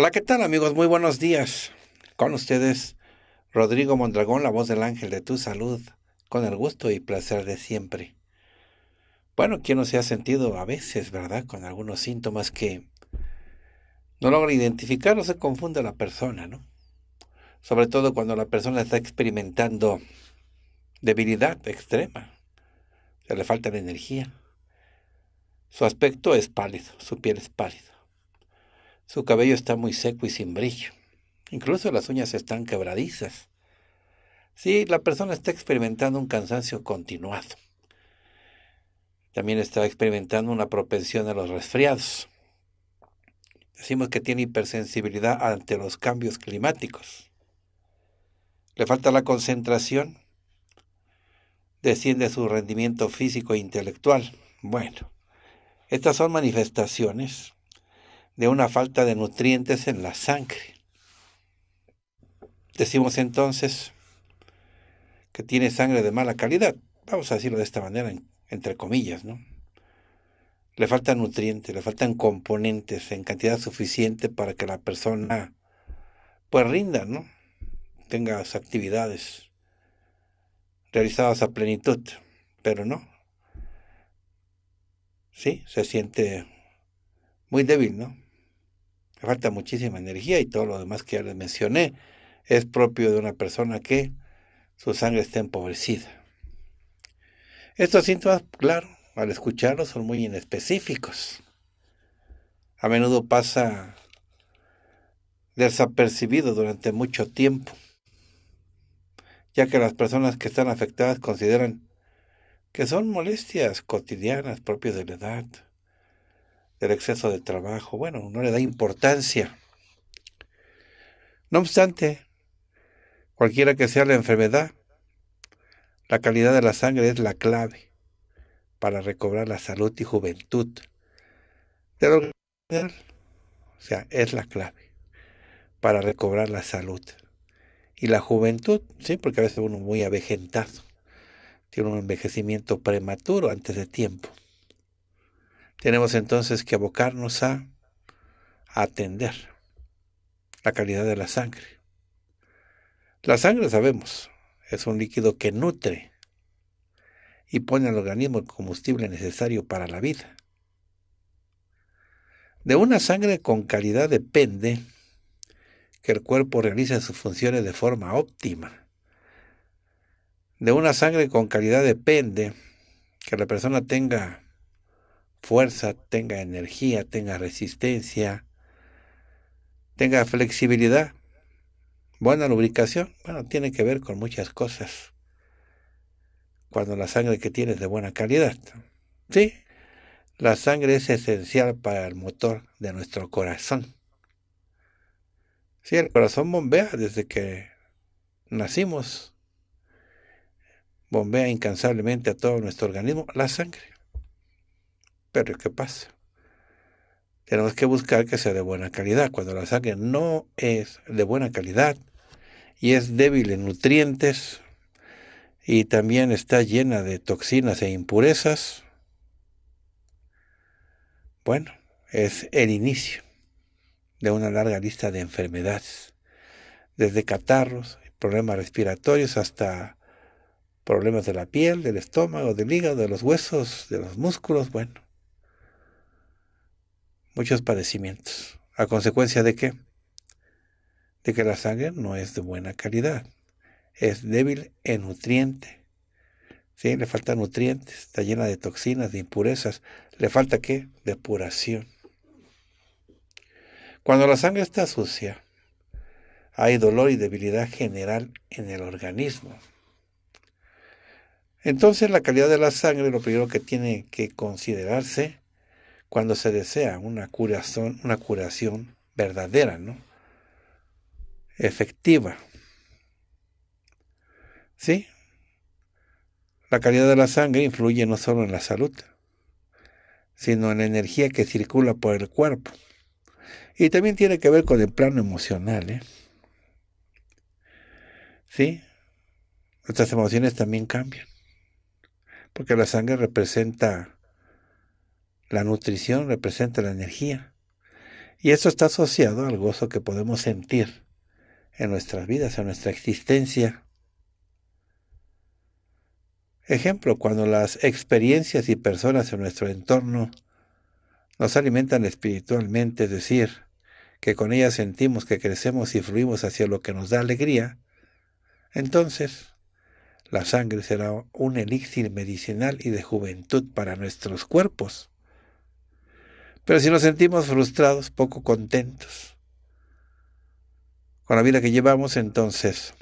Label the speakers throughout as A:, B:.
A: Hola, ¿qué tal amigos? Muy buenos días. Con ustedes, Rodrigo Mondragón, la voz del ángel de tu salud, con el gusto y placer de siempre. Bueno, ¿quién no se ha sentido a veces, verdad? Con algunos síntomas que no logra identificar o se confunde la persona, ¿no? Sobre todo cuando la persona está experimentando debilidad extrema, se le falta la energía, su aspecto es pálido, su piel es pálida su cabello está muy seco y sin brillo. Incluso las uñas están quebradizas. Sí, la persona está experimentando un cansancio continuado. También está experimentando una propensión a los resfriados. Decimos que tiene hipersensibilidad ante los cambios climáticos. Le falta la concentración. Desciende su rendimiento físico e intelectual. Bueno, estas son manifestaciones de una falta de nutrientes en la sangre. Decimos entonces que tiene sangre de mala calidad, vamos a decirlo de esta manera, entre comillas, ¿no? Le faltan nutrientes, le faltan componentes en cantidad suficiente para que la persona pues rinda, ¿no? Tenga actividades realizadas a plenitud, pero no. Sí, se siente muy débil, ¿no? Le falta muchísima energía y todo lo demás que ya les mencioné es propio de una persona que su sangre está empobrecida. Estos síntomas, claro, al escucharlos son muy inespecíficos. A menudo pasa desapercibido durante mucho tiempo, ya que las personas que están afectadas consideran que son molestias cotidianas propias de la edad. El exceso de trabajo, bueno, no le da importancia. No obstante, cualquiera que sea la enfermedad, la calidad de la sangre es la clave para recobrar la salud y juventud de lo general. O sea, es la clave para recobrar la salud. Y la juventud, sí, porque a veces uno muy avejentado, tiene un envejecimiento prematuro antes de tiempo. Tenemos entonces que abocarnos a atender la calidad de la sangre. La sangre, sabemos, es un líquido que nutre y pone al organismo el combustible necesario para la vida. De una sangre con calidad depende que el cuerpo realice sus funciones de forma óptima. De una sangre con calidad depende que la persona tenga fuerza, tenga energía, tenga resistencia, tenga flexibilidad, buena lubricación. Bueno, tiene que ver con muchas cosas. Cuando la sangre que tienes es de buena calidad. Sí, la sangre es esencial para el motor de nuestro corazón. Sí, el corazón bombea desde que nacimos. Bombea incansablemente a todo nuestro organismo la sangre. Pero ¿qué pasa? Tenemos que buscar que sea de buena calidad. Cuando la sangre no es de buena calidad y es débil en nutrientes y también está llena de toxinas e impurezas, bueno, es el inicio de una larga lista de enfermedades, desde catarros, problemas respiratorios hasta problemas de la piel, del estómago, del hígado, de los huesos, de los músculos, bueno muchos padecimientos. ¿A consecuencia de qué? De que la sangre no es de buena calidad, es débil en nutriente. ¿Sí? Le falta nutrientes, está llena de toxinas, de impurezas. ¿Le falta qué? Depuración. Cuando la sangre está sucia, hay dolor y debilidad general en el organismo. Entonces la calidad de la sangre lo primero que tiene que considerarse cuando se desea una curación, una curación verdadera, ¿no? Efectiva. ¿Sí? La calidad de la sangre influye no solo en la salud, sino en la energía que circula por el cuerpo. Y también tiene que ver con el plano emocional. ¿eh? ¿Sí? Nuestras emociones también cambian. Porque la sangre representa la nutrición representa la energía. Y esto está asociado al gozo que podemos sentir en nuestras vidas, en nuestra existencia. Ejemplo, cuando las experiencias y personas en nuestro entorno nos alimentan espiritualmente, es decir, que con ellas sentimos que crecemos y fluimos hacia lo que nos da alegría, entonces la sangre será un elixir medicinal y de juventud para nuestros cuerpos. Pero si nos sentimos frustrados, poco contentos con la vida que llevamos, entonces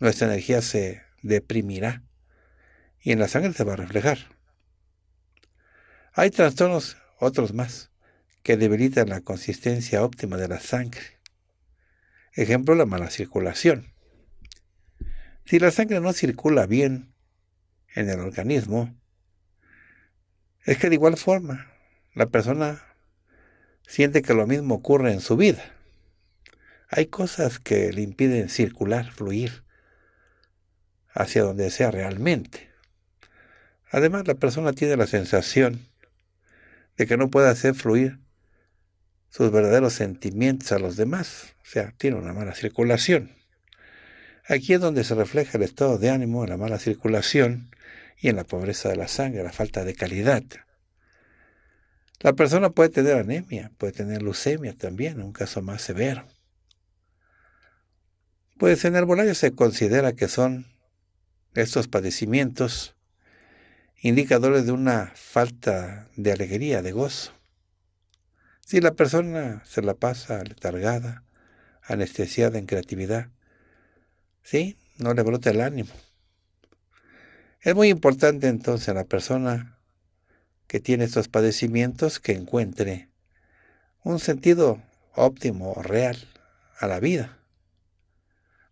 A: nuestra energía se deprimirá y en la sangre se va a reflejar. Hay trastornos, otros más, que debilitan la consistencia óptima de la sangre. Ejemplo, la mala circulación. Si la sangre no circula bien en el organismo, es que de igual forma la persona siente que lo mismo ocurre en su vida. Hay cosas que le impiden circular, fluir hacia donde sea realmente. Además, la persona tiene la sensación de que no puede hacer fluir sus verdaderos sentimientos a los demás. O sea, tiene una mala circulación. Aquí es donde se refleja el estado de ánimo, la mala circulación y en la pobreza de la sangre, la falta de calidad. La persona puede tener anemia, puede tener leucemia también, un caso más severo. Pues en el herbolario se considera que son estos padecimientos indicadores de una falta de alegría, de gozo. Si la persona se la pasa letargada, anestesiada en creatividad, ¿sí? No le brota el ánimo. Es muy importante entonces la persona que tiene estos padecimientos que encuentre un sentido óptimo, real, a la vida.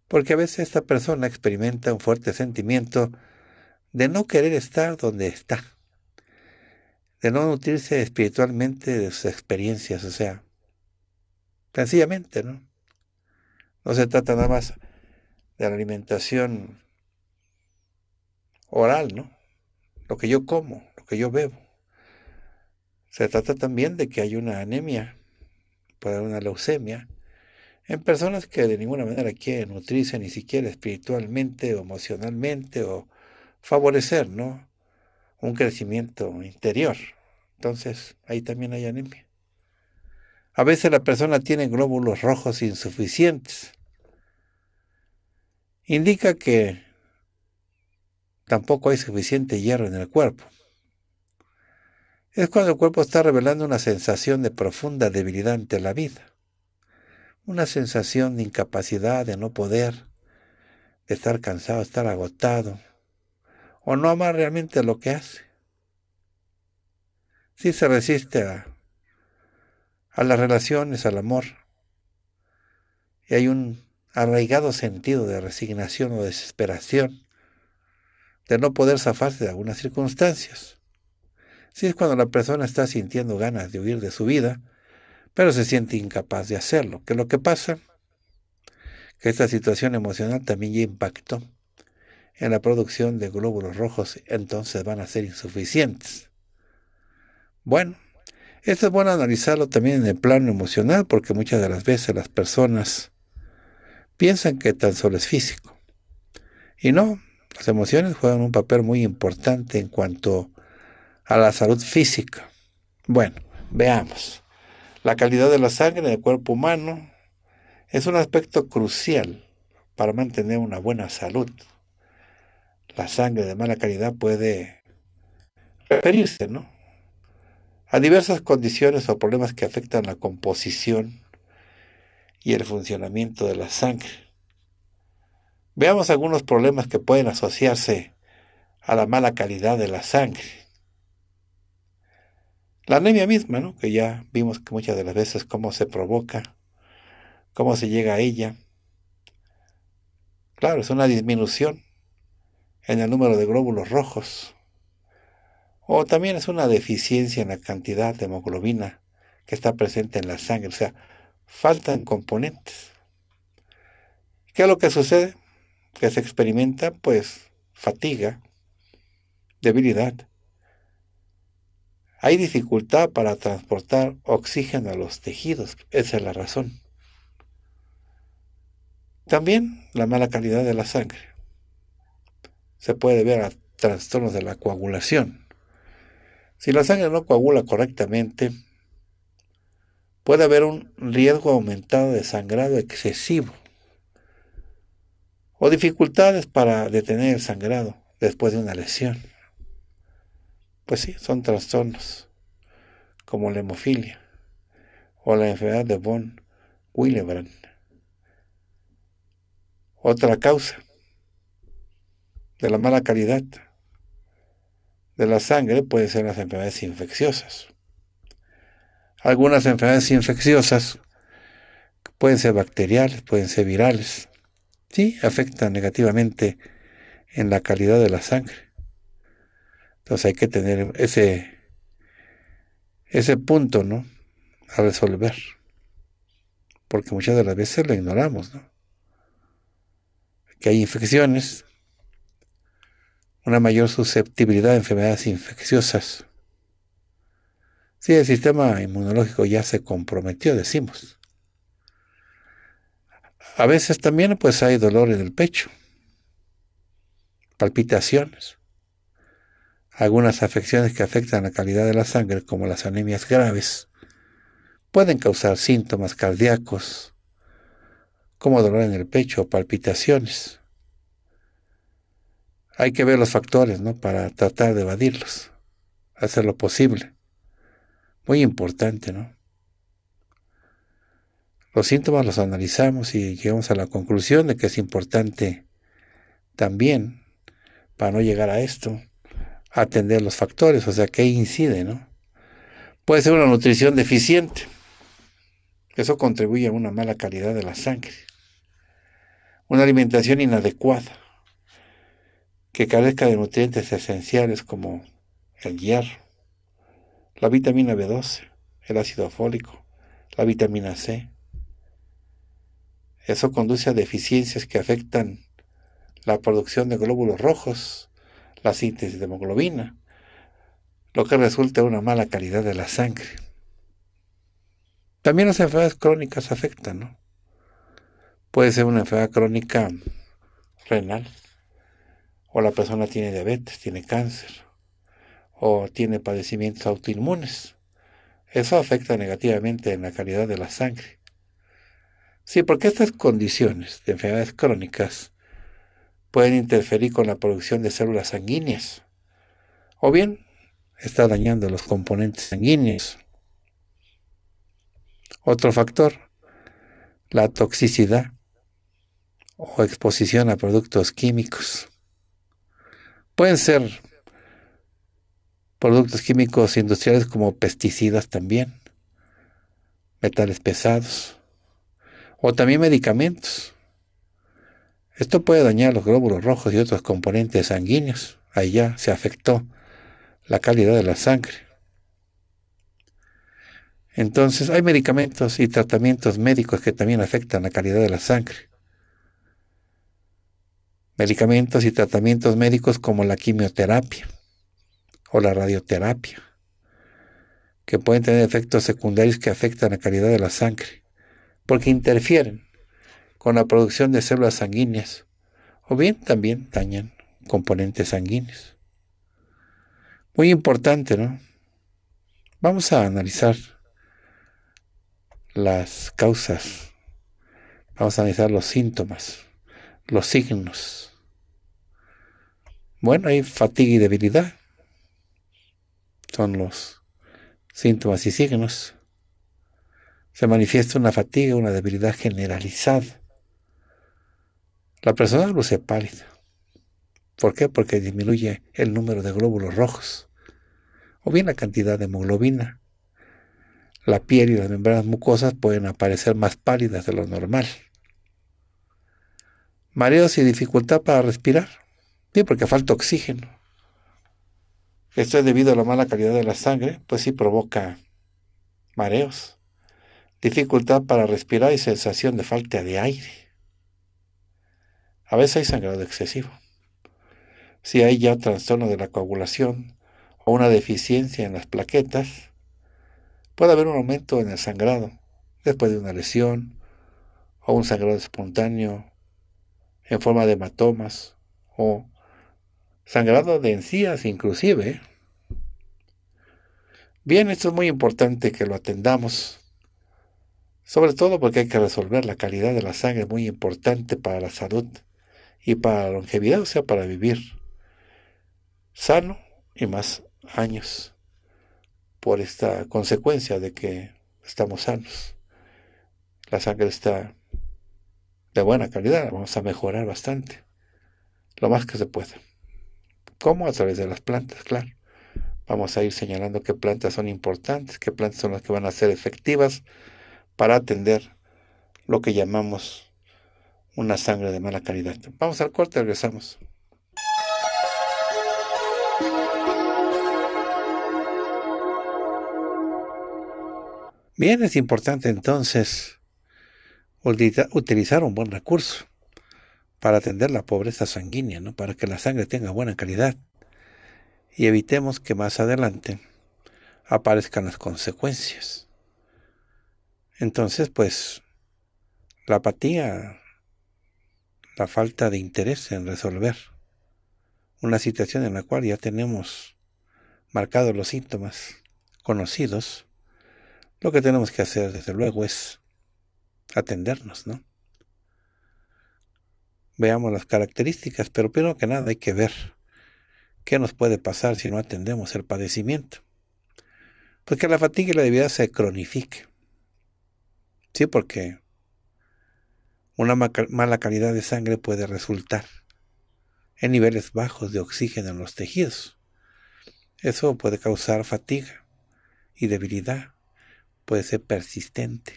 A: Porque a veces esta persona experimenta un fuerte sentimiento de no querer estar donde está, de no nutrirse espiritualmente de sus experiencias, o sea, sencillamente, ¿no? No se trata nada más de la alimentación oral, ¿no? Lo que yo como, lo que yo bebo. Se trata también de que hay una anemia, puede haber una leucemia, en personas que de ninguna manera quieren nutrirse ni siquiera espiritualmente o emocionalmente o favorecer ¿no? un crecimiento interior. Entonces ahí también hay anemia. A veces la persona tiene glóbulos rojos insuficientes. Indica que tampoco hay suficiente hierro en el cuerpo es cuando el cuerpo está revelando una sensación de profunda debilidad ante la vida, una sensación de incapacidad, de no poder, de estar cansado, estar agotado, o no amar realmente lo que hace. Si se resiste a, a las relaciones, al amor, y hay un arraigado sentido de resignación o desesperación, de no poder zafarse de algunas circunstancias. Si es cuando la persona está sintiendo ganas de huir de su vida, pero se siente incapaz de hacerlo. ¿Qué lo que pasa? Que esta situación emocional también ya impactó en la producción de glóbulos rojos, entonces van a ser insuficientes. Bueno, esto es bueno analizarlo también en el plano emocional, porque muchas de las veces las personas piensan que tan solo es físico. Y no, las emociones juegan un papel muy importante en cuanto a la salud física. Bueno, veamos. La calidad de la sangre del cuerpo humano es un aspecto crucial para mantener una buena salud. La sangre de mala calidad puede referirse ¿no? a diversas condiciones o problemas que afectan la composición y el funcionamiento de la sangre. Veamos algunos problemas que pueden asociarse a la mala calidad de la sangre. La anemia misma, ¿no? que ya vimos que muchas de las veces cómo se provoca, cómo se llega a ella. Claro, es una disminución en el número de glóbulos rojos. O también es una deficiencia en la cantidad de hemoglobina que está presente en la sangre. O sea, faltan componentes. ¿Qué es lo que sucede? Que se experimenta, pues, fatiga, debilidad, hay dificultad para transportar oxígeno a los tejidos. Esa es la razón. También la mala calidad de la sangre. Se puede ver a trastornos de la coagulación. Si la sangre no coagula correctamente, puede haber un riesgo aumentado de sangrado excesivo o dificultades para detener el sangrado después de una lesión pues sí, son trastornos, como la hemofilia o la enfermedad de von Willebrand. Otra causa de la mala calidad de la sangre puede ser las enfermedades infecciosas. Algunas enfermedades infecciosas pueden ser bacteriales, pueden ser virales. Sí, afectan negativamente en la calidad de la sangre. Entonces hay que tener ese, ese punto, ¿no? A resolver. Porque muchas de las veces lo ignoramos, ¿no? Que hay infecciones, una mayor susceptibilidad a enfermedades infecciosas. Si el sistema inmunológico ya se comprometió, decimos. A veces también pues hay dolor en el pecho, palpitaciones. Algunas afecciones que afectan la calidad de la sangre, como las anemias graves, pueden causar síntomas cardíacos, como dolor en el pecho o palpitaciones. Hay que ver los factores ¿no? para tratar de evadirlos, hacer lo posible. Muy importante, ¿no? Los síntomas los analizamos y llegamos a la conclusión de que es importante también para no llegar a esto atender los factores, o sea, qué incide, ¿no? Puede ser una nutrición deficiente. Eso contribuye a una mala calidad de la sangre. Una alimentación inadecuada, que carezca de nutrientes esenciales como el hierro, la vitamina B12, el ácido fólico, la vitamina C. Eso conduce a deficiencias que afectan la producción de glóbulos rojos, la síntesis de hemoglobina, lo que resulta una mala calidad de la sangre. También las enfermedades crónicas afectan, ¿no? Puede ser una enfermedad crónica renal, o la persona tiene diabetes, tiene cáncer, o tiene padecimientos autoinmunes. Eso afecta negativamente en la calidad de la sangre. Sí, porque estas condiciones de enfermedades crónicas pueden interferir con la producción de células sanguíneas. O bien, está dañando los componentes sanguíneos. Otro factor, la toxicidad o exposición a productos químicos. Pueden ser productos químicos industriales como pesticidas también, metales pesados, o también medicamentos. Esto puede dañar los glóbulos rojos y otros componentes sanguíneos. Ahí ya se afectó la calidad de la sangre. Entonces, hay medicamentos y tratamientos médicos que también afectan la calidad de la sangre. Medicamentos y tratamientos médicos como la quimioterapia o la radioterapia, que pueden tener efectos secundarios que afectan la calidad de la sangre, porque interfieren con la producción de células sanguíneas, o bien también dañan componentes sanguíneos. Muy importante, ¿no? Vamos a analizar las causas, vamos a analizar los síntomas, los signos. Bueno, hay fatiga y debilidad. Son los síntomas y signos. Se manifiesta una fatiga, una debilidad generalizada. La persona luce pálida. ¿Por qué? Porque disminuye el número de glóbulos rojos o bien la cantidad de hemoglobina. La piel y las membranas mucosas pueden aparecer más pálidas de lo normal. Mareos y dificultad para respirar. bien porque falta oxígeno. Esto es debido a la mala calidad de la sangre, pues sí provoca mareos, dificultad para respirar y sensación de falta de aire. A veces hay sangrado excesivo. Si hay ya un trastorno de la coagulación o una deficiencia en las plaquetas, puede haber un aumento en el sangrado después de una lesión o un sangrado espontáneo en forma de hematomas o sangrado de encías inclusive. Bien, esto es muy importante que lo atendamos, sobre todo porque hay que resolver la calidad de la sangre, muy importante para la salud y para longevidad, o sea, para vivir sano y más años por esta consecuencia de que estamos sanos. La sangre está de buena calidad, vamos a mejorar bastante, lo más que se pueda. ¿Cómo? A través de las plantas, claro. Vamos a ir señalando qué plantas son importantes, qué plantas son las que van a ser efectivas para atender lo que llamamos una sangre de mala calidad. Vamos al corte, regresamos. Bien, es importante entonces utilizar un buen recurso para atender la pobreza sanguínea, ¿no? para que la sangre tenga buena calidad y evitemos que más adelante aparezcan las consecuencias. Entonces, pues, la apatía falta de interés en resolver una situación en la cual ya tenemos marcados los síntomas conocidos, lo que tenemos que hacer desde luego es atendernos, ¿no? Veamos las características, pero primero que nada hay que ver qué nos puede pasar si no atendemos el padecimiento. Pues que la fatiga y la debilidad se cronifique. Sí, porque una mala calidad de sangre puede resultar en niveles bajos de oxígeno en los tejidos. Eso puede causar fatiga y debilidad. Puede ser persistente.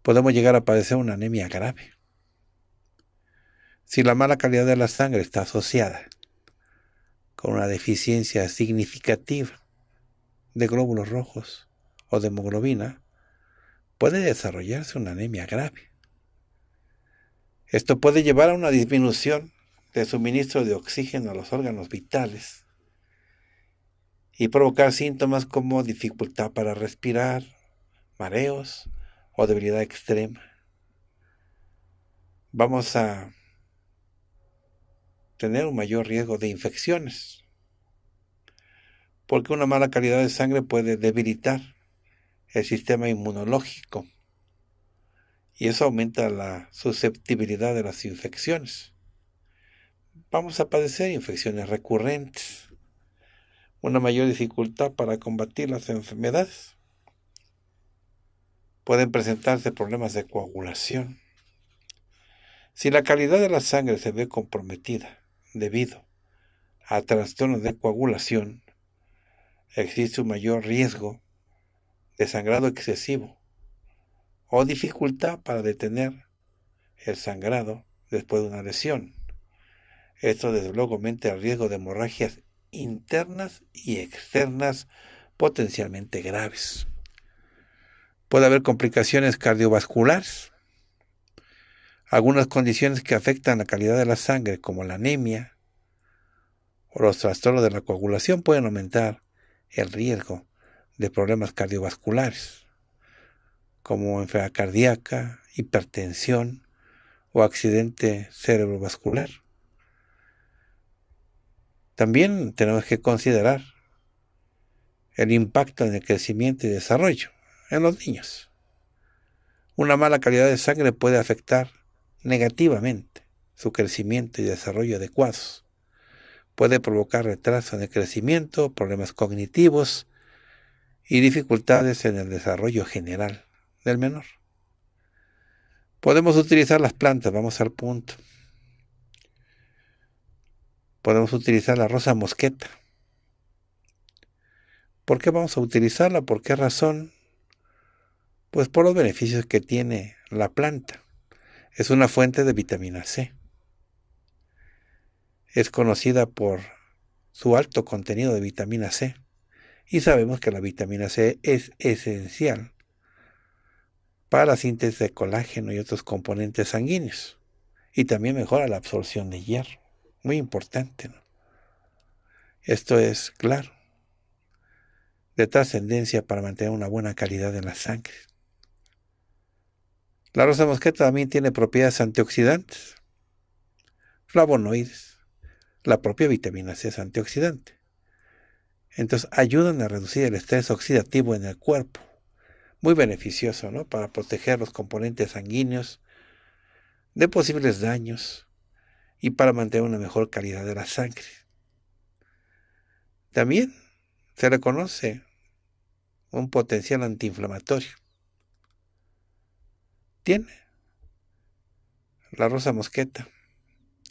A: Podemos llegar a padecer una anemia grave. Si la mala calidad de la sangre está asociada con una deficiencia significativa de glóbulos rojos o de hemoglobina, puede desarrollarse una anemia grave. Esto puede llevar a una disminución de suministro de oxígeno a los órganos vitales y provocar síntomas como dificultad para respirar, mareos o debilidad extrema. Vamos a tener un mayor riesgo de infecciones, porque una mala calidad de sangre puede debilitar el sistema inmunológico y eso aumenta la susceptibilidad de las infecciones. Vamos a padecer infecciones recurrentes, una mayor dificultad para combatir las enfermedades. Pueden presentarse problemas de coagulación. Si la calidad de la sangre se ve comprometida debido a trastornos de coagulación, existe un mayor riesgo de sangrado excesivo o dificultad para detener el sangrado después de una lesión. Esto desde luego aumenta el riesgo de hemorragias internas y externas potencialmente graves. Puede haber complicaciones cardiovasculares. Algunas condiciones que afectan la calidad de la sangre, como la anemia o los trastornos de la coagulación, pueden aumentar el riesgo de problemas cardiovasculares como enfermedad cardíaca, hipertensión o accidente cerebrovascular. También tenemos que considerar el impacto en el crecimiento y desarrollo en los niños. Una mala calidad de sangre puede afectar negativamente su crecimiento y desarrollo adecuados. Puede provocar retraso en el crecimiento, problemas cognitivos y dificultades en el desarrollo general del menor. Podemos utilizar las plantas, vamos al punto. Podemos utilizar la rosa mosqueta. ¿Por qué vamos a utilizarla? ¿Por qué razón? Pues por los beneficios que tiene la planta. Es una fuente de vitamina C. Es conocida por su alto contenido de vitamina C. Y sabemos que la vitamina C es esencial para la síntesis de colágeno y otros componentes sanguíneos. Y también mejora la absorción de hierro. Muy importante. Esto es claro. De trascendencia para mantener una buena calidad en la sangre. La rosa mosqueta también tiene propiedades antioxidantes, flavonoides. La propia vitamina C es antioxidante. Entonces ayudan a reducir el estrés oxidativo en el cuerpo muy beneficioso ¿no? para proteger los componentes sanguíneos de posibles daños y para mantener una mejor calidad de la sangre. También se reconoce un potencial antiinflamatorio. Tiene la rosa mosqueta,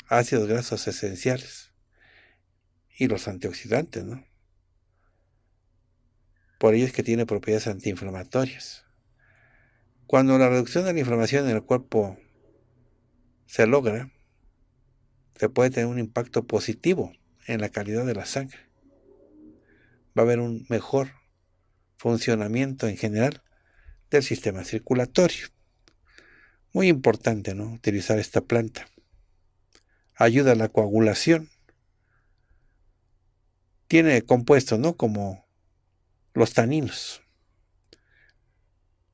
A: ácidos grasos esenciales y los antioxidantes, ¿no? Por ello es que tiene propiedades antiinflamatorias. Cuando la reducción de la inflamación en el cuerpo se logra, se puede tener un impacto positivo en la calidad de la sangre. Va a haber un mejor funcionamiento en general del sistema circulatorio. Muy importante, ¿no? Utilizar esta planta. Ayuda a la coagulación. Tiene compuestos, ¿no? Como los taninos.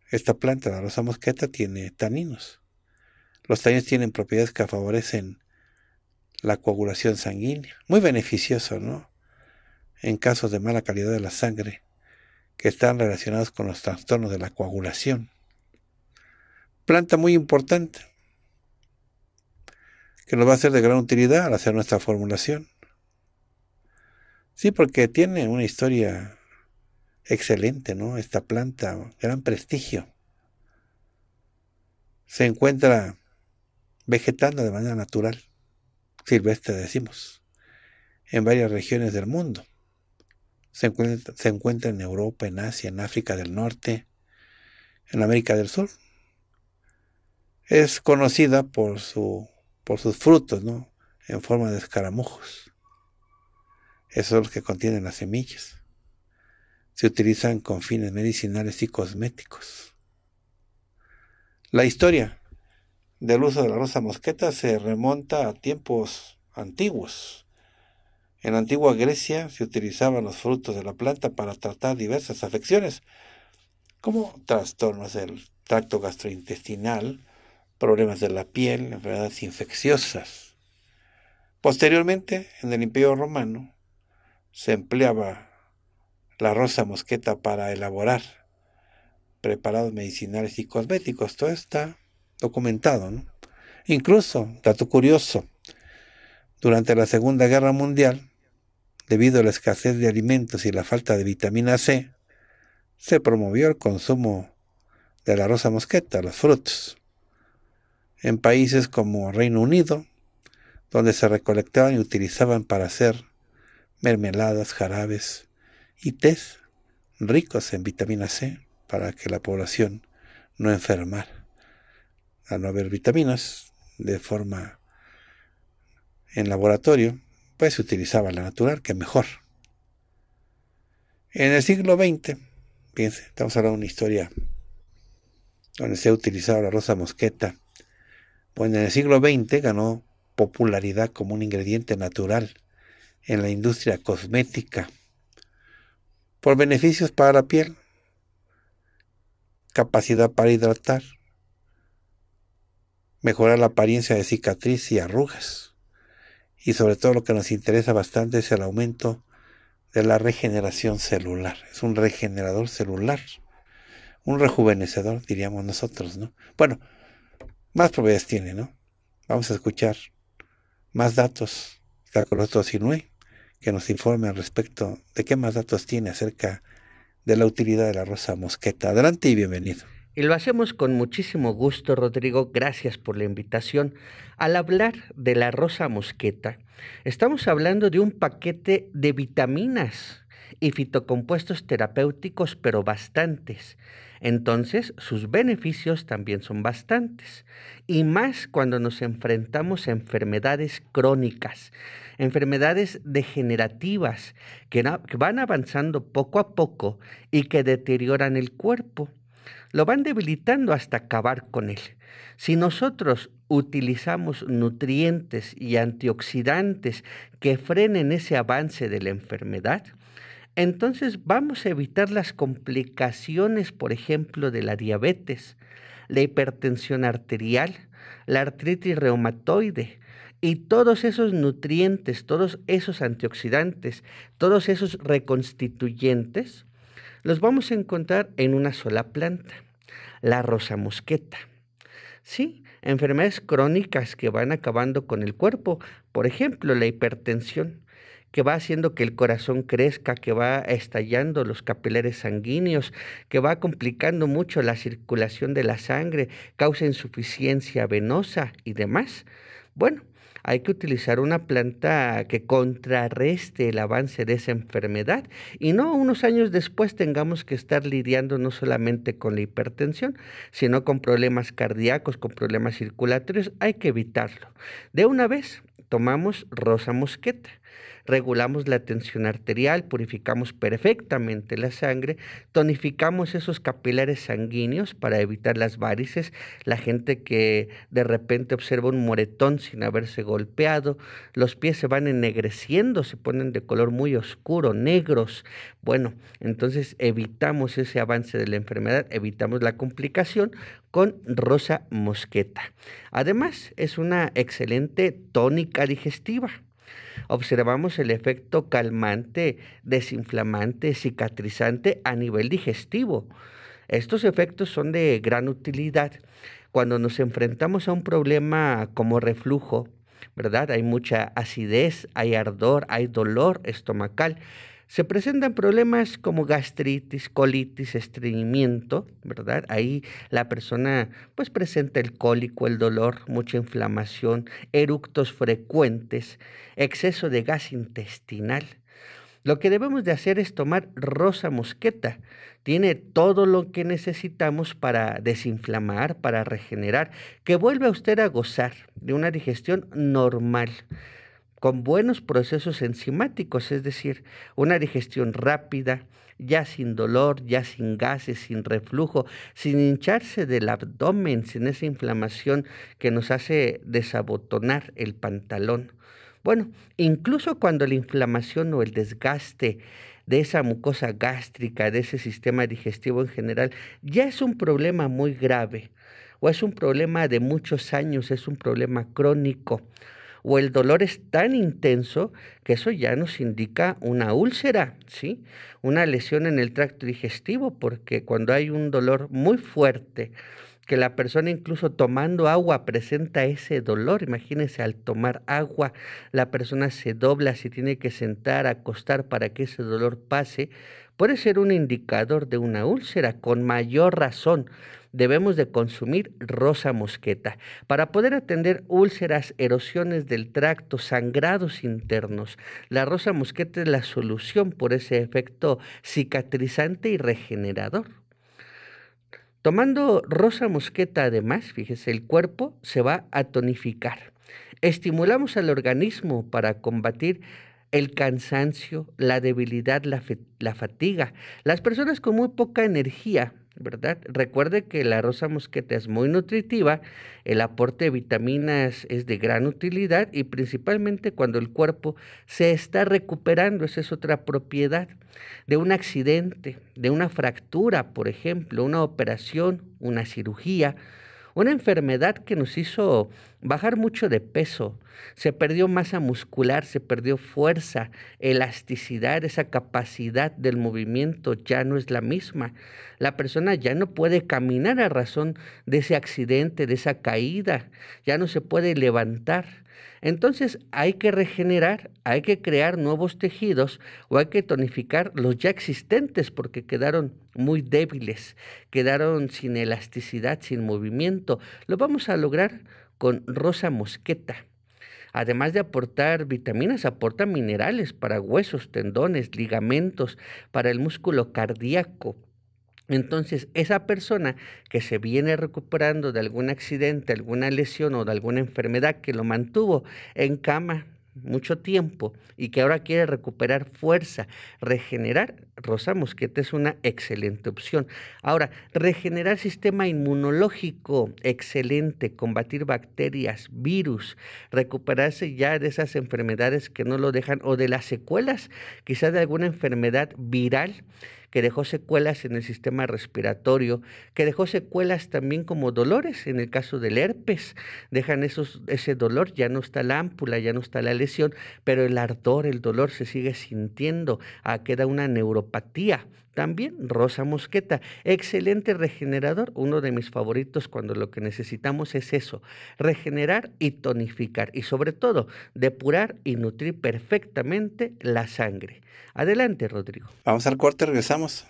A: Esta planta, la rosa mosqueta, tiene taninos. Los taninos tienen propiedades que favorecen la coagulación sanguínea. Muy beneficioso, ¿no? En casos de mala calidad de la sangre que están relacionados con los trastornos de la coagulación. Planta muy importante que nos va a ser de gran utilidad al hacer nuestra formulación. Sí, porque tiene una historia Excelente, ¿no? Esta planta, gran prestigio. Se encuentra vegetando de manera natural, silvestre decimos, en varias regiones del mundo. Se encuentra, en Europa, en Asia, en África del Norte, en América del Sur. Es conocida por, su, por sus frutos, ¿no? En forma de escaramujos. Esos son los que contienen las semillas se utilizan con fines medicinales y cosméticos. La historia del uso de la rosa mosqueta se remonta a tiempos antiguos. En la antigua Grecia se utilizaban los frutos de la planta para tratar diversas afecciones, como trastornos del tracto gastrointestinal, problemas de la piel, enfermedades infecciosas. Posteriormente, en el Imperio Romano, se empleaba la rosa mosqueta para elaborar preparados medicinales y cosméticos. Todo está documentado. Incluso, dato curioso, durante la Segunda Guerra Mundial, debido a la escasez de alimentos y la falta de vitamina C, se promovió el consumo de la rosa mosqueta, los frutos, en países como Reino Unido, donde se recolectaban y utilizaban para hacer mermeladas, jarabes, y test ricos en vitamina C para que la población no enfermar. Al no haber vitaminas de forma en laboratorio, pues se utilizaba la natural, que mejor. En el siglo XX, piense estamos hablando de una historia donde se ha utilizado la rosa mosqueta. Bueno, en el siglo XX ganó popularidad como un ingrediente natural en la industria cosmética por beneficios para la piel, capacidad para hidratar, mejorar la apariencia de cicatriz y arrugas. Y sobre todo lo que nos interesa bastante es el aumento de la regeneración celular. Es un regenerador celular, un rejuvenecedor, diríamos nosotros, ¿no? Bueno, más propiedades tiene, ¿no? Vamos a escuchar más datos. Está con nosotros que nos informe al respecto de qué más datos tiene acerca de la utilidad de la rosa mosqueta. Adelante y bienvenido.
B: Y lo hacemos con muchísimo gusto, Rodrigo. Gracias por la invitación. Al hablar de la rosa mosqueta, estamos hablando de un paquete de vitaminas y fitocompuestos terapéuticos, pero bastantes. Entonces, sus beneficios también son bastantes. Y más cuando nos enfrentamos a enfermedades crónicas, enfermedades degenerativas que, van avanzando poco a poco y que deterioran el cuerpo. Lo van debilitando hasta acabar con él. Si nosotros utilizamos nutrientes y antioxidantes que frenen ese avance de la enfermedad, entonces vamos a evitar las complicaciones, por ejemplo, de la diabetes, la hipertensión arterial, la artritis reumatoide y todos esos nutrientes, todos esos antioxidantes, todos esos reconstituyentes, los vamos a encontrar en una sola planta, la rosa mosqueta. Sí, enfermedades crónicas que van acabando con el cuerpo, por ejemplo, la hipertensión que va haciendo que el corazón crezca, que va estallando los capilares sanguíneos, que va complicando mucho la circulación de la sangre, causa insuficiencia venosa y demás. Bueno, hay que utilizar una planta que contrarreste el avance de esa enfermedad y no unos años después tengamos que estar lidiando no solamente con la hipertensión, sino con problemas cardíacos, con problemas circulatorios. Hay que evitarlo. De una vez tomamos rosa mosqueta regulamos la tensión arterial, purificamos perfectamente la sangre, tonificamos esos capilares sanguíneos para evitar las varices, la gente que de repente observa un moretón sin haberse golpeado, los pies se van ennegreciendo, se ponen de color muy oscuro, negros. Bueno, entonces evitamos ese avance de la enfermedad, evitamos la complicación con rosa mosqueta. Además, es una excelente tónica digestiva observamos el efecto calmante, desinflamante, cicatrizante a nivel digestivo. Estos efectos son de gran utilidad cuando nos enfrentamos a un problema como reflujo, ¿verdad? Hay mucha acidez, hay ardor, hay dolor estomacal se presentan problemas como gastritis, colitis, estreñimiento, ¿verdad? Ahí la persona pues presenta el cólico, el dolor, mucha inflamación, eructos frecuentes, exceso de gas intestinal. Lo que debemos de hacer es tomar rosa mosqueta. Tiene todo lo que necesitamos para desinflamar, para regenerar, que vuelva usted a gozar de una digestión normal con buenos procesos enzimáticos, es decir, una digestión rápida, ya sin dolor, ya sin gases, sin reflujo, sin hincharse del abdomen, sin esa inflamación que nos hace desabotonar el pantalón. Bueno, incluso cuando la inflamación o el desgaste de esa mucosa gástrica, de ese sistema digestivo en general, ya es un problema muy grave o es un problema de muchos años, es un problema crónico o el dolor es tan intenso que eso ya nos indica una úlcera, ¿sí? Una lesión en el tracto digestivo, porque cuando hay un dolor muy fuerte, que la persona incluso tomando agua presenta ese dolor. Imagínense, al tomar agua, la persona se dobla, se tiene que sentar, acostar para que ese dolor pase. Puede ser un indicador de una úlcera, con mayor razón debemos de consumir rosa mosqueta para poder atender úlceras, erosiones del tracto, sangrados internos. La rosa mosqueta es la solución por ese efecto cicatrizante y regenerador. Tomando rosa mosqueta además, fíjese, el cuerpo se va a tonificar. Estimulamos al organismo para combatir el cansancio, la debilidad, la, la, fatiga. Las personas con muy poca energía Recuerde que la rosa mosqueta es muy nutritiva, el aporte de vitaminas es de gran utilidad y principalmente cuando el cuerpo se está recuperando, esa es otra propiedad, de un accidente, de una fractura, por ejemplo, una operación, una cirugía, una enfermedad que nos hizo bajar mucho de peso, se perdió masa muscular, se perdió fuerza, elasticidad, esa capacidad del movimiento ya no es la misma. La persona ya no puede caminar a razón de ese accidente, de esa caída, ya no se puede levantar. Entonces hay que regenerar, hay que crear nuevos tejidos o hay que tonificar los ya existentes porque quedaron muy débiles, quedaron sin elasticidad, sin movimiento. Lo vamos a lograr con Rosa Mosqueta. Además de aportar vitaminas, aporta minerales para huesos, tendones, ligamentos, para el músculo cardíaco. Entonces, esa persona que se viene recuperando de algún accidente, alguna lesión o de alguna enfermedad que lo mantuvo en cama mucho tiempo y que ahora quiere recuperar fuerza, regenerar, Rosa Mosqueta es una excelente opción. Ahora, regenerar sistema inmunológico, excelente, combatir bacterias, virus, recuperarse ya de esas enfermedades que no lo dejan o de las secuelas, quizás de alguna enfermedad viral que dejó secuelas en el sistema respiratorio, que dejó secuelas también como dolores, en el caso del herpes, dejan ese dolor, ya no está la ámpula, ya no está la lesión, pero el ardor, el dolor se sigue sintiendo, ah, queda una neuropatía. También Rosa Mosqueta, excelente regenerador, uno de mis favoritos cuando lo que necesitamos es eso, regenerar y tonificar y sobre todo depurar y nutrir perfectamente la sangre. Adelante, Rodrigo. Vamos al corte, regresamos.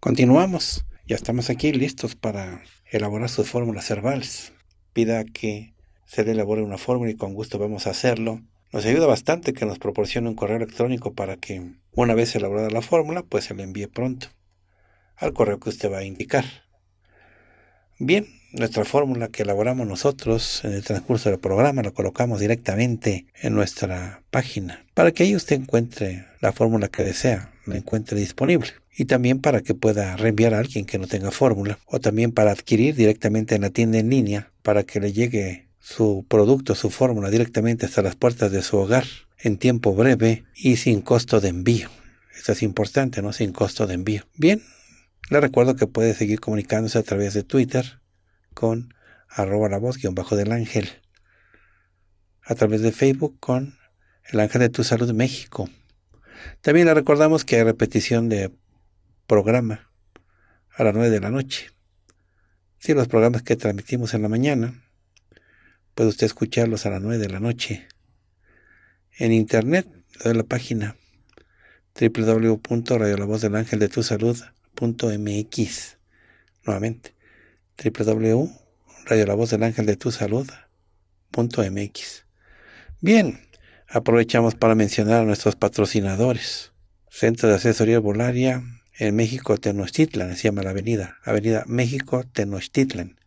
A: Continuamos, ya estamos aquí listos para elaborar sus fórmulas herbales. Pida que se elabore una fórmula y con gusto vamos a hacerlo. Nos ayuda bastante que nos proporcione un correo electrónico para que, una vez elaborada la fórmula, pues se le envíe pronto al correo que usted va a indicar. Bien, nuestra fórmula que elaboramos nosotros en el transcurso del programa la colocamos directamente en nuestra página para que ahí usted encuentre la fórmula que desea, la encuentre disponible y también para que pueda reenviar a alguien que no tenga fórmula o también para adquirir directamente en la tienda en línea para que le llegue su producto, su fórmula directamente hasta las puertas de su hogar en tiempo breve y sin costo de envío. Esto es importante, ¿no? Sin costo de envío. Bien, le recuerdo que puede seguir comunicándose a través de Twitter con arroba la voz guión bajo del ángel. A través de Facebook con el ángel de tu salud México. También le recordamos que hay repetición de programa a las 9 de la noche. Si sí, los programas que transmitimos en la mañana Puede usted escucharlos a las 9 de la noche. En internet, de la página www.radiolavozdelangeldetusalud.mx Nuevamente, www.radiolavozdelangeldetusalud.mx Bien, aprovechamos para mencionar a nuestros patrocinadores. Centro de Asesoría Volaria en México, Tenochtitlan, se llama la avenida, Avenida México, Tenochtitlan.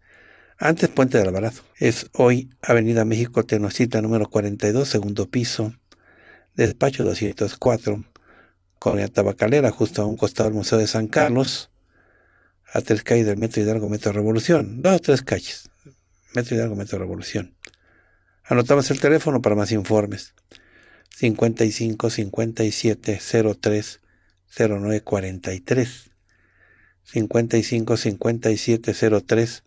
A: Antes Puente de Alvarado. Es hoy Avenida México Tenochtitlan número 42, segundo piso, despacho 204, Colonia Tabacalera, justo a un costado del Museo de San Carlos, a tres calles del Metro Hidalgo Metro Revolución. Dos o tres calles. Metro Hidalgo Metro Revolución. Anotamos el teléfono para más informes. 55 57 03 09 43. 55 57 03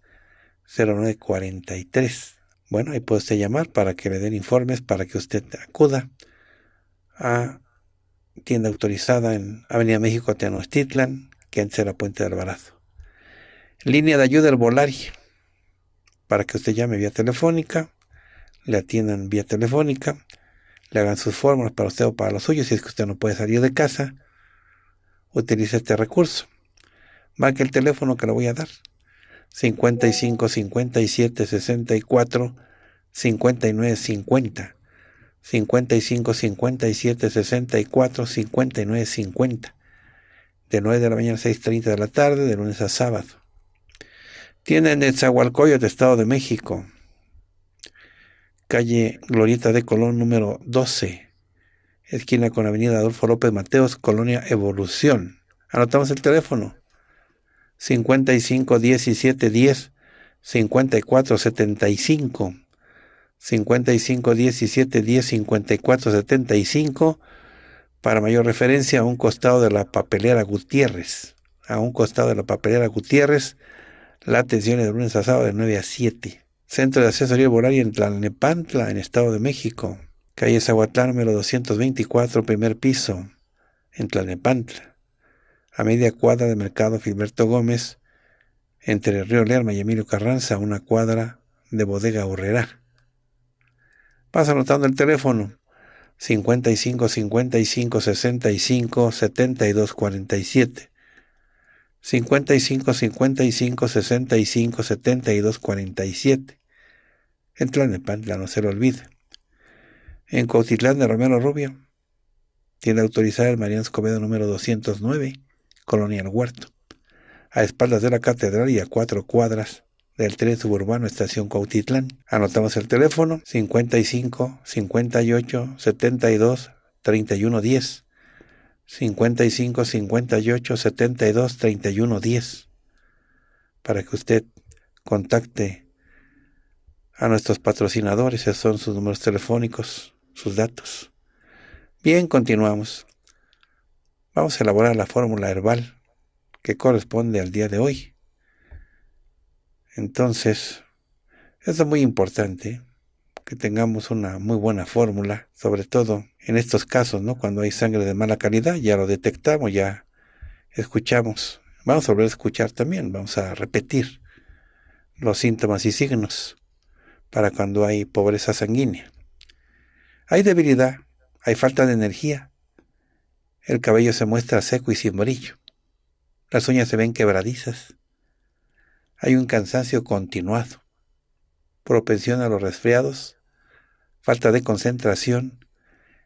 A: 0943. Bueno, ahí puede usted llamar para que le den informes, para que usted acuda a tienda autorizada en Avenida México, Tenochtitlan, que antes era Puente del Alvarado. Línea de ayuda volar, para que usted llame vía telefónica, le atiendan vía telefónica, le hagan sus fórmulas para usted o para los suyos, si es que usted no puede salir de casa, utilice este recurso. Marque el teléfono que le voy a dar, 55 57 64 59 50 55 57 64 59 50 de 9 de la mañana a 6.30 de la tarde de lunes a sábado tienda en de Estado de México calle Glorieta de Colón número 12 esquina con avenida Adolfo López Mateos, Colonia Evolución anotamos el teléfono 55 17 10 54 75 55 17 10 54 75 para mayor referencia a un costado de la papelera Gutiérrez a un costado de la papelera Gutiérrez la atención es de lunes a sábado de 9 a 7 Centro de Asesoría Horaria en Tlalnepantla en Estado de México calle Zahuatlán número 224 primer piso en Tlalnepantla a media cuadra de Mercado Filberto Gómez, entre Río Lerma y Emilio Carranza, una cuadra de Bodega urrera. Pasa anotando el teléfono 55 55 65 72 47. 55 55 65 72 47. En ya no se lo olvide. En Cautitlán de Romero Rubio, tiene autorizada el Mariano Escobedo número 209. Colonia Huerto, a espaldas de la catedral y a cuatro cuadras del tren suburbano Estación Cuautitlán. Anotamos el teléfono 55 58 72 31 10. 55 58 72 31 10 para que usted contacte a nuestros patrocinadores, esos son sus números telefónicos, sus datos. Bien, continuamos. Vamos a elaborar la fórmula herbal que corresponde al día de hoy. Entonces, es muy importante, que tengamos una muy buena fórmula, sobre todo en estos casos, ¿no? Cuando hay sangre de mala calidad, ya lo detectamos, ya escuchamos. Vamos a volver a escuchar también, vamos a repetir los síntomas y signos para cuando hay pobreza sanguínea. Hay debilidad, hay falta de energía, el cabello se muestra seco y sin brillo. Las uñas se ven quebradizas. Hay un cansancio continuado, propensión a los resfriados, falta de concentración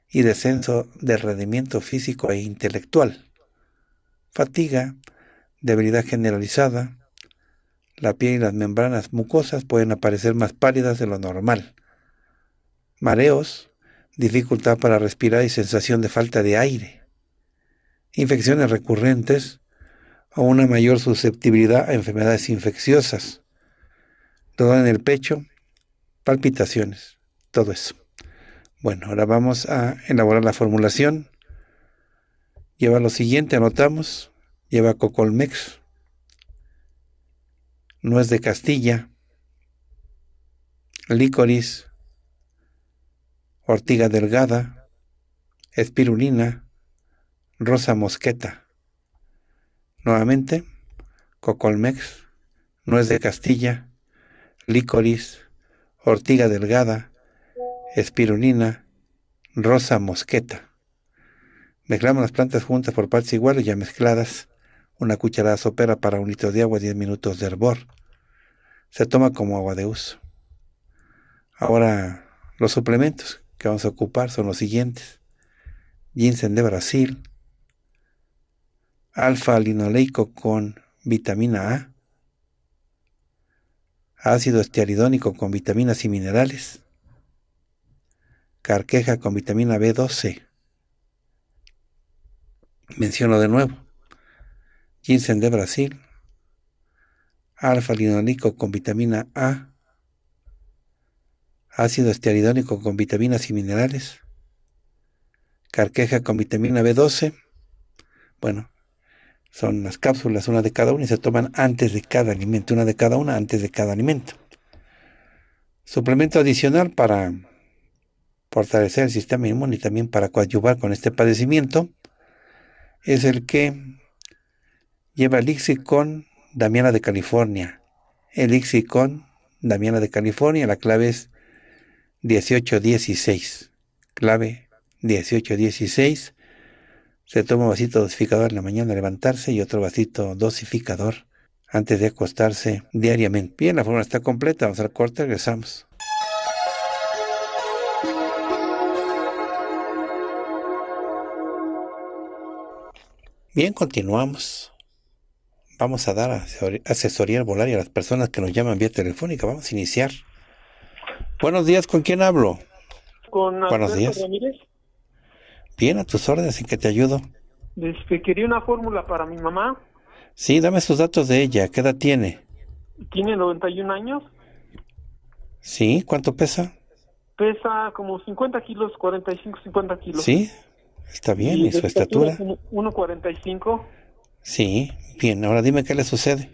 A: y descenso del rendimiento físico e intelectual, fatiga, debilidad generalizada, la piel y las membranas mucosas pueden aparecer más pálidas de lo normal, mareos, dificultad para respirar y sensación de falta de aire infecciones recurrentes o una mayor susceptibilidad a enfermedades infecciosas, dolor en el pecho, palpitaciones, todo eso. Bueno, ahora vamos a elaborar la formulación. Lleva lo siguiente, anotamos, lleva cocolmex, nuez de castilla, licoris, ortiga delgada, espirulina, Rosa Mosqueta. Nuevamente, Cocolmex, Nuez de Castilla, licoris Ortiga Delgada, Espirulina, Rosa Mosqueta. Mezclamos las plantas juntas por partes iguales, ya mezcladas. Una cucharada sopera para un litro de agua, 10 minutos de hervor. Se toma como agua de uso. Ahora, los suplementos que vamos a ocupar son los siguientes. Ginseng de Brasil, alfa-linoleico con vitamina A, ácido estearidónico con vitaminas y minerales, carqueja con vitamina B12. Menciono de nuevo, ginseng de Brasil, alfa linoleico con vitamina A, ácido estearidónico con vitaminas y minerales, carqueja con vitamina B12. Bueno, son las cápsulas, una de cada una, y se toman antes de cada alimento, una de cada una antes de cada alimento. Suplemento adicional para fortalecer el sistema inmune y también para coadyuvar con este padecimiento es el que lleva el con Damiana de California. El con Damiana de California, la clave es 1816. Clave 1816 se toma un vasito dosificador en la mañana al levantarse y otro vasito dosificador antes de acostarse diariamente. Bien, la fórmula está completa. Vamos al corte, regresamos. Bien, continuamos. Vamos a dar asesoría y a las personas que nos llaman vía telefónica. Vamos a iniciar. Buenos días, ¿con quién hablo?
C: Con Buenos días.
A: Bien, a tus órdenes, ¿en que te ayudo?
C: que este, quería una fórmula para mi mamá.
A: Sí, dame sus datos de ella. ¿Qué edad tiene?
C: Tiene 91 años.
A: Sí, ¿cuánto pesa?
C: Pesa como 50 kilos, 45, 50 kilos. Sí,
A: está bien. ¿Y, su estatura?
C: 1,45.
A: Sí, bien. Ahora dime qué le sucede.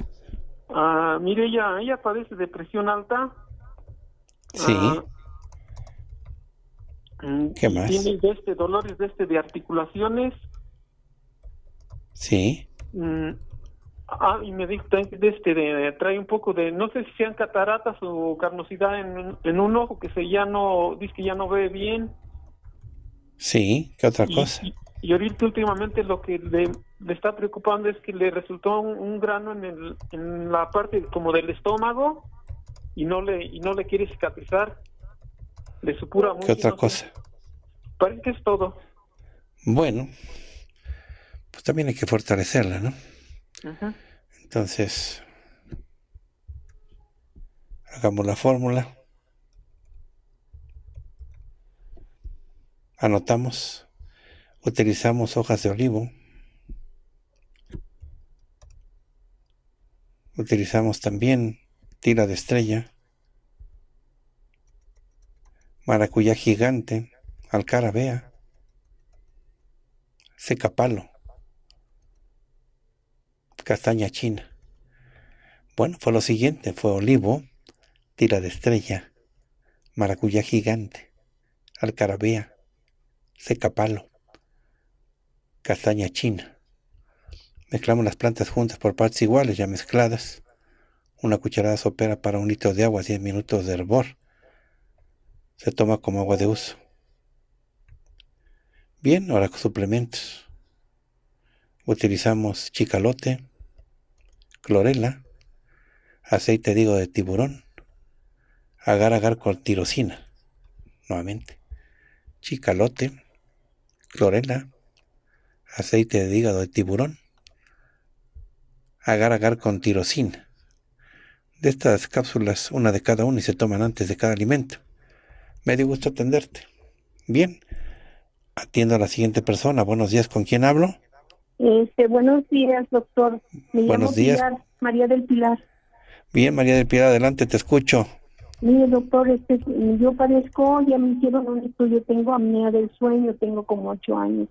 C: Ah, mire, ella, ella padece de presión alta. Sí. Ah, ¿Qué mm, más? Tiene este, dolores de este de articulaciones.
A: Sí. Mm,
C: ah, y me dijo también de este trae un poco de, no sé si sean cataratas o carnosidad en, en un ojo que se ya no, dice que ya no ve bien.
A: Sí, ¿qué otra cosa?
C: Y, ahorita últimamente lo que le, está preocupando es que le resultó un, grano en, el, en la parte como del estómago y no le y no le quiere cicatrizar. De su ¿Qué otra cosa? Pues, Parece que es todo.
A: Bueno, pues también hay que fortalecerla, ¿no? Entonces, hagamos la fórmula. Anotamos. Utilizamos hojas de olivo. Utilizamos también tira de estrella maracuyá gigante, alcarabea, secapalo, castaña china. Bueno, fue lo siguiente, fue olivo, tira de estrella, maracuyá gigante, alcarabea, secapalo, castaña china. Mezclamos las plantas juntas por partes iguales, ya mezcladas. Una cucharada sopera para un litro de agua, 10 minutos de hervor se toma como agua de uso. Bien, ahora con suplementos. Utilizamos chicalote, clorela, aceite de hígado de tiburón, agar agar con tirosina, nuevamente, chicalote, clorela, aceite de hígado de tiburón, agar agar con tirosina. De estas cápsulas, una de cada una y se toman antes de cada alimento. Me dio gusto atenderte. Bien. Atiendo a la siguiente persona. Buenos días, ¿con quién hablo?
C: Este, buenos días, doctor. buenos días. María del Pilar.
A: Bien, María del Pilar, adelante, te escucho.
C: Mire, doctor, este, yo padezco, ya me hicieron un estudio, tengo apnea del sueño, tengo como ocho años.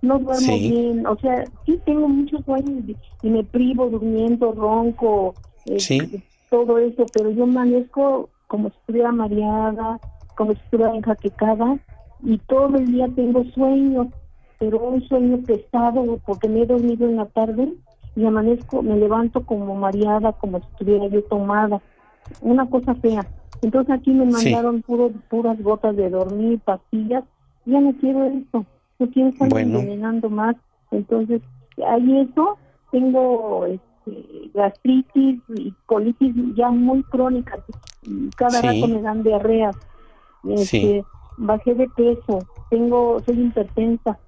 C: No duermo bien, o sea, sí tengo muchos sueños y me privo durmiendo, ronco, este, todo eso, pero yo manejo como si estuviera mareada, como estuviera enjaquecada y todo el día tengo sueño, pero un sueño pesado porque me he dormido en la tarde y amanezco, me levanto como mareada, como si estuviera yo tomada, una cosa fea. Entonces aquí me mandaron puras gotas de dormir, pastillas, ya no quiero eso, no quiero estar bueno. más. Entonces, hay eso, tengo este, gastritis y colitis ya muy crónicas, cada rato me dan diarreas. Este, bajé de peso, tengo, soy hipertensa,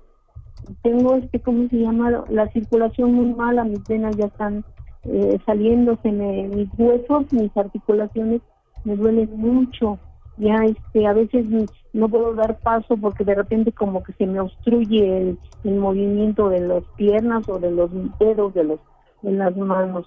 C: tengo este, ¿cómo se llama? La circulación muy mala, mis venas ya están eh, saliéndose, me, mis huesos, mis articulaciones me duelen mucho. Ya, este, a veces no puedo dar paso porque de repente como que se me obstruye el, el movimiento de las piernas o de los dedos, de los, de las manos.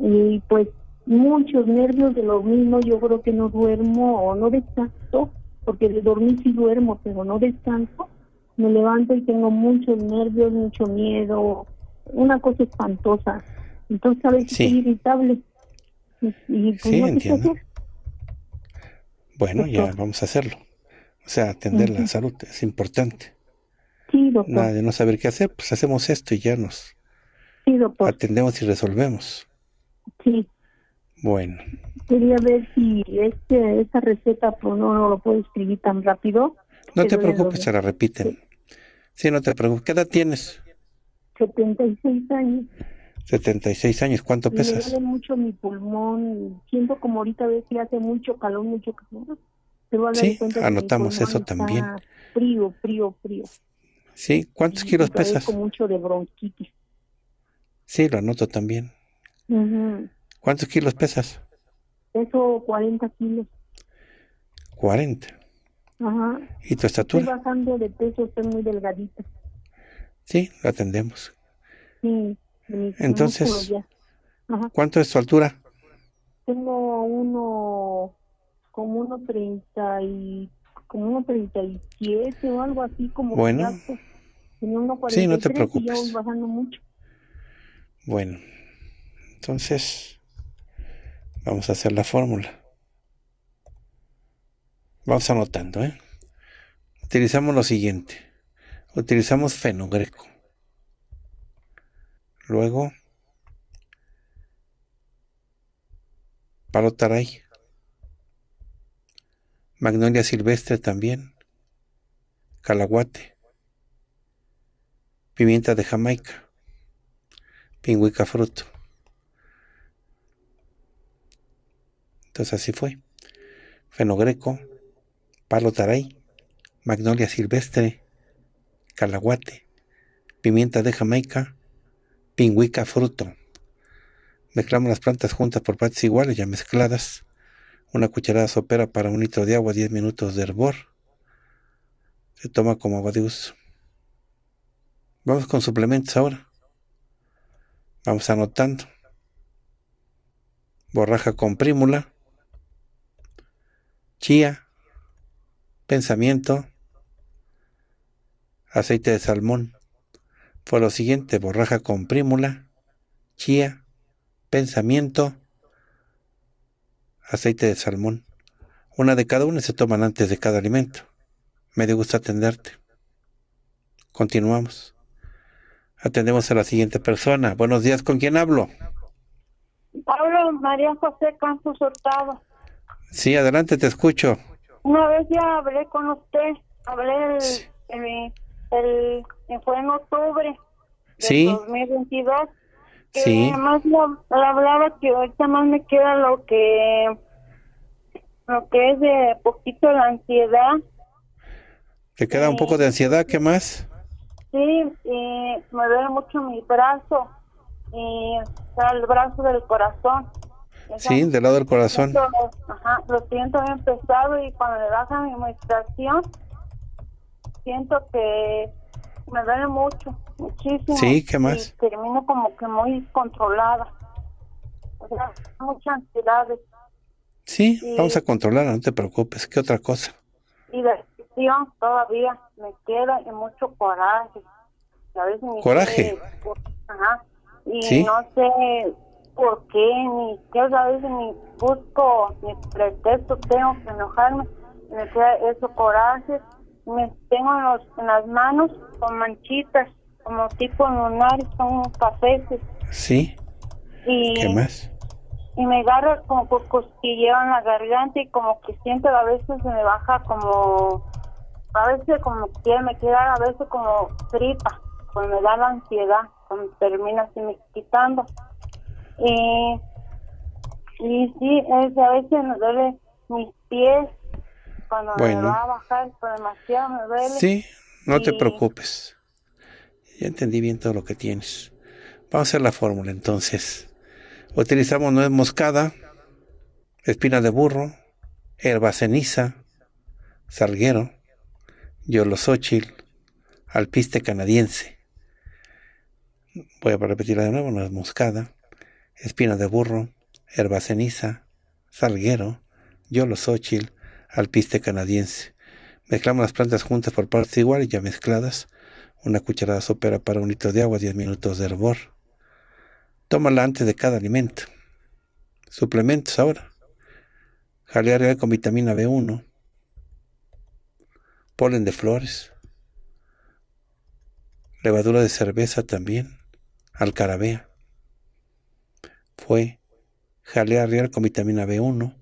C: Y pues muchos nervios de lo mismo, yo creo que no duermo o no descanso, porque de dormir sí duermo, pero no descanso, me levanto y tengo muchos nervios, mucho miedo, una cosa espantosa. Entonces a veces es irritable. Pues, sí, entiendo.
A: Bueno, ya vamos a hacerlo. O sea, atender la salud es importante.
C: Sí, doctor. Nada
A: de no saber qué hacer, pues hacemos esto y ya nos atendemos y resolvemos. Sí, bueno.
C: Quería ver si esta receta pues, no, no lo puedo escribir tan rápido.
A: No te preocupes, se la repiten. Sí. no te preocupes. ¿Qué edad tienes?
C: 76 años.
A: 76 años, ¿cuánto pesas? Me
C: duele mucho mi pulmón, siento como ahorita ves que hace mucho calor, mucho calor. sí, anotamos eso también. Frío, frío, frío.
A: Sí, ¿cuántos kilos pesas?
C: mucho de bronquitis.
A: Sí, lo anoto también. Ajá. ¿Cuántos kilos pesas?
C: Peso 40 kilos. 40. Ajá.
A: ¿Y tu estatura? Estoy
C: bajando de peso, estoy muy delgadita.
A: Sí, lo atendemos.
C: Sí. Entonces,
A: ¿cuánto es tu altura?
C: Tengo uno, como uno treinta y, como uno treinta y siete o algo así, como bueno. sí, no te preocupes. bajando mucho.
A: Bueno, entonces, Vamos a hacer la fórmula. Vamos anotando, ¿eh? Utilizamos lo siguiente. Utilizamos fenogreco. Luego, palo taray. Magnolia silvestre también. Calaguate. Pimienta de Jamaica. Pingüica fruto. Entonces así fue. Fenogreco, palo taray, magnolia silvestre, calaguate, pimienta de Jamaica, pingüica fruto. Mezclamos las plantas juntas por partes iguales, ya mezcladas. Una cucharada sopera para un litro de agua, 10 minutos de hervor. Se toma como agua de uso. Vamos con suplementos ahora. Vamos anotando. Borraja con prímula, chía, pensamiento, aceite de salmón. Fue lo siguiente, borraja con prímula, chía, pensamiento, aceite de salmón. Una de cada una se toman antes de cada alimento. Me dio gusto atenderte. Continuamos. Atendemos a la siguiente persona. Buenos días, ¿con quién hablo?
D: Hablo María José Campos Hurtado.
A: Sí, adelante, te escucho.
D: Una vez ya hablé con usted, hablé el, fue en octubre de 2022. Que sí. Además le hablaba que ahorita más me queda lo que lo que es de poquito la ansiedad.
A: ¿Te queda un poco de ansiedad? ¿Qué más?
D: Sí, me duele mucho mi brazo y el brazo del corazón. Sí, del
A: lado del corazón.
D: Ajá, lo siento bien pesado y cuando le baja mi menstruación, siento que me duele mucho, muchísimo. Sí, ¿qué más? termino como que muy controlada. O sea, mucha ansiedad.
A: Sí, vamos a controlar, no te preocupes. ¿Qué otra cosa?
D: Y todavía me queda y mucho coraje. ¿Coraje? ajá. Y ¿Sí? no sé porque qué, ni yo a veces ni busco, ni pretexto, tengo que enojarme, me queda eso coraje, me tengo en, las manos con manchitas, como tipo lunares, son cafés. Sí. Y, ¿Qué más? Y me agarra como por cosquilleo en la garganta y como que siento a veces se me baja como, a veces como que me queda a veces como tripa, pues me da la ansiedad, cuando termina así me quitando. Y, eh, y sí, a veces me duele mis pies cuando me va a bajar por demasiado, Sí, no te preocupes.
A: Ya entendí bien todo lo que tienes. Vamos a hacer la fórmula entonces. Utilizamos nuez moscada, espina de burro, herba ceniza, salguero, yolosóchil, alpiste canadiense. Voy a repetirla de nuevo, nuez moscada, Espina de burro, herba ceniza, salguero, yolo sóchil, alpiste canadiense. Mezclamos las plantas juntas por partes iguales, ya mezcladas. Una cucharada sopera para un litro de agua, 10 minutos de hervor. Tómala antes de cada alimento. Suplementos ahora. Jalea con vitamina B1. Polen de flores. Levadura de cerveza también. Alcarabea fue jalea real con vitamina B1,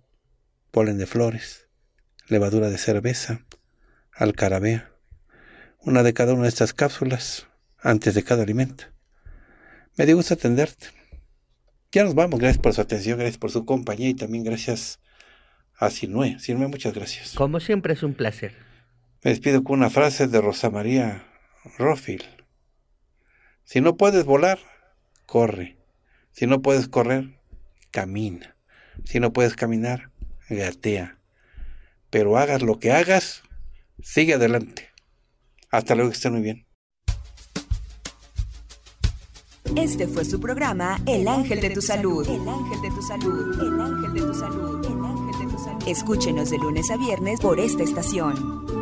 A: polen de flores, levadura de cerveza, alcarabea, una de cada una de estas cápsulas antes de cada alimento. Me dio gusto atenderte. Ya nos vamos, gracias por su atención, gracias por su compañía y también gracias a Sinue. Sinue, muchas gracias.
B: Como siempre es un placer.
A: Me despido con una frase de Rosa María Rofil Si no puedes volar, corre. Si no puedes correr, camina. Si no puedes caminar, gatea. Pero hagas lo que hagas, sigue adelante. Hasta luego, que estén muy bien.
C: Este fue su programa El Ángel de tu Salud. El Ángel de tu Salud. El Ángel de tu Salud. El Ángel de tu Salud. Escúchenos de lunes a viernes por esta estación.